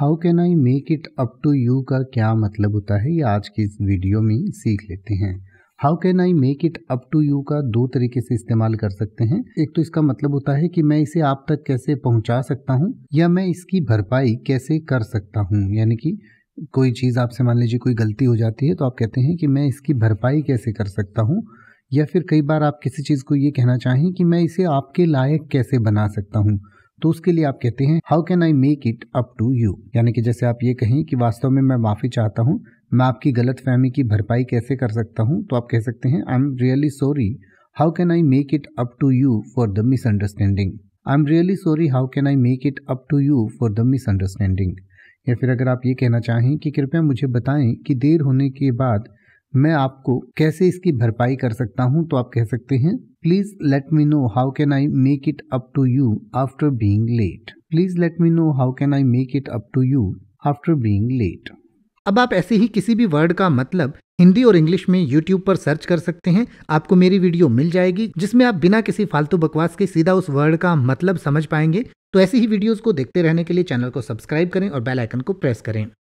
how can I make it up to you का क्या मतलब होता है ये आज की इस वीडियो में सीख लेते हैं how can I make it up to you का दो तरीके से इस्तेमाल कर सकते हैं एक तो इसका मतलब होता है कि मैं इसे आप तक कैसे पहुंचा सकता हूं या मैं इसकी भरपाई कैसे कर सकता हूं यानी कि कोई चीज़ आपसे मान लीजिए कोई गलती हो जाती है तो आप कहते हैं कि मैं इसकी भरपाई कैसे कर सकता हूँ या फिर कई बार आप किसी चीज़ को ये कहना चाहें कि मैं इसे आपके लायक कैसे बना सकता हूँ तो उसके लिए आप कहते हैं how can I make it up to you यानी कि जैसे आप ये कहें कि वास्तव में मैं माफ़ी चाहता हूँ मैं आपकी गलत फहमी की भरपाई कैसे कर सकता हूँ तो आप कह सकते हैं I am really sorry how can I make it up to you for the misunderstanding I am really sorry how can I make it up to you for the misunderstanding या फिर अगर आप ये कहना चाहें कि कृपया मुझे बताएं कि देर होने के बाद मैं आपको कैसे इसकी भरपाई कर सकता हूँ तो आप कह सकते हैं please let me know how can I make it up to you after being late please let me know how can I make it up to you after being late अब आप ऐसे ही किसी भी वर्ड का मतलब हिंदी और English में YouTube पर सर्च कर सकते हैं आपको मेरी वीडियो मिल जाएगी जिसमें आप बिना किसी फालतू बकवास के सीधा उस वर्ड का मतलब समझ पाएंगे तो ऐसी ही वीडियोस को देखते रहने के लिए चैनल को सब्सक्राइब करें और बेल आइकन को प्रेस करें